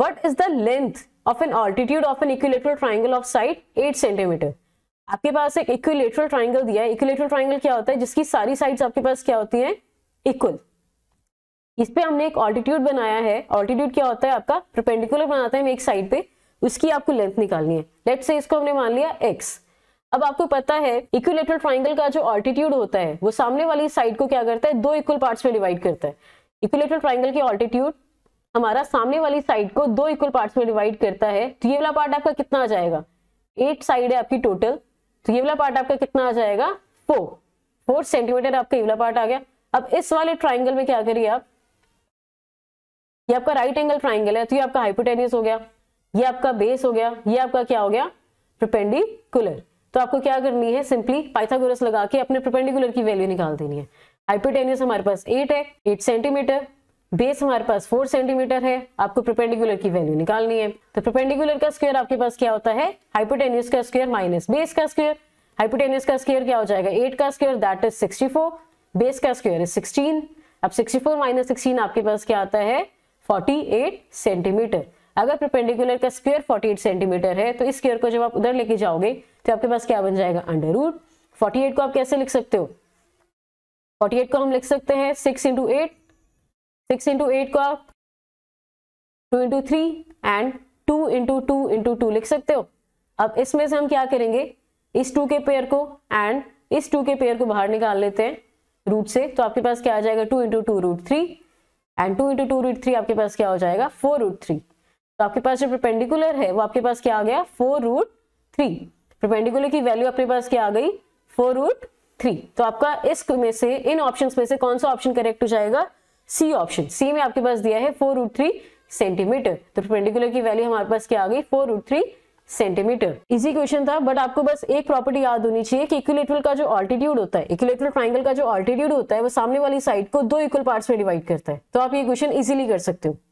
what is the length of an altitude of an equilateral triangle of side eight centimeter आपके पास एक equilateral triangle दिया है equilateral triangle क्या होता है जिसकी सारी साइड्स आपके पास क्या होती है इक्वल इस पे हमने एक ऑल्टीट्यूड बनाया है ऑल्टीट्यूड क्या होता है आपका प्रपेंडिकुलर बनाते हैं एक साइड पे उसकी आपको लेंथ निकालनी है लेट से इसको हमने मान लिया एक्स अब आपको पता है इक्विलेटरल ट्राइंगल का जो ऑल्टीट्यूड होता है वो सामने वाली साइड को क्या करता है दो इक्वल पार्ट्स में डिवाइड करता है इक्विलेटरल ट्राइंगल की ऑल्टीट्यूड हमारा सामने वाली साइड को दो इक्वल पार्ट्स में डिवाइड करता है तो ये वाला पार्ट आपका कितना आ जाएगा एट साइड है आपकी टोटल तो ये वाला पार्ट आपका कितना आ जाएगा फोर फोर सेंटीमीटर आपका ये वाला पार्ट आ गया अब इस वाले ट्राइंगल में क्या करिए आप ये आपका राइट एंगल ट्राइंगल है तो ये आपका हाइपोटेनियस हो गया ये आपका बेस हो गया ये आपका क्या हो गया प्रिपेंडिकुलर तो आपको क्या करनी है सिंपली पाइथागोरस लगा के अपने प्रिपेंडिकुलर की वैल्यू निकाल देनी है हाइपोटेनियस हमारे पास एट है एट सेंटीमीटर बेस हमारे पास फोर सेंटीमीटर है आपको प्रिपेंडिकुलर की वैल्यू निकालनी है तो परपेंडिकुलर का स्क्वायर आपके पास क्या होता है हाइपोटेन्यूस का स्क्वायर माइनस बेस का स्क्वायर हाइपोटेन्यूस का स्क्वायर क्या हो जाएगा एट का square that is sixty base का स्क्वायर इज सिक्सटीन अब सिक्सटी फोर माइनस सिक्सटीन आपके पास क्या आता है फोर्टी एट सेंटीमीटर अगर प्रिपेंडिकुलर का स्क्वायर फोर्टी एट सेंटीमीटर है तो इस स्क्वायर को जब आप उधर लेके जाओगे तो आपके पास क्या बन जाएगा अंडर रूट फोर्टी एट को आप कैसे लिख सकते हो फोर्टी एट को हम लिख सकते हैं six into eight six into eight को आप two into three and two into two into two लिख सकते हो अब इसमें से हम क्या करेंगे इस टू के पेयर को एंड इस टू के पेयर को बाहर निकाल लेते हैं रूट से तो आपके पास क्या आ जाएगा two into two root three and two into two root three आपके पास क्या हो जाएगा फोर रूट थ्री तो आपके पास जो प्रपेंडिकुलर है वो आपके पास क्या आ गया फोर रूट थ्री प्रपेंडिकुलर की वैल्यू आपके पास क्या आ गई फोर रूट थ्री तो आपका इस में से इन ऑप्शंस में से कौन सा ऑप्शन करेक्ट हो जाएगा सी ऑप्शन सी में आपके पास दिया है फोर रूट थ्री सेंटीमीटर तो पेंडिकुलर की वैल्यू हमारे पास क्या आ गई four root three centimeter easy question था बट आपको बस एक प्रॉपर्टी याद होनी चाहिए कि इक्विलेटरल का जो ऑल्टीट्यूड होता है इक्विलेटरल ट्राइंगल का जो ऑल्टीट्यूड होता है वो सामने वाली साइड को दो इक्वल पार्ट्स में डिवाइड करता है तो आप ये क्वेश्चन इजीली कर सकते हो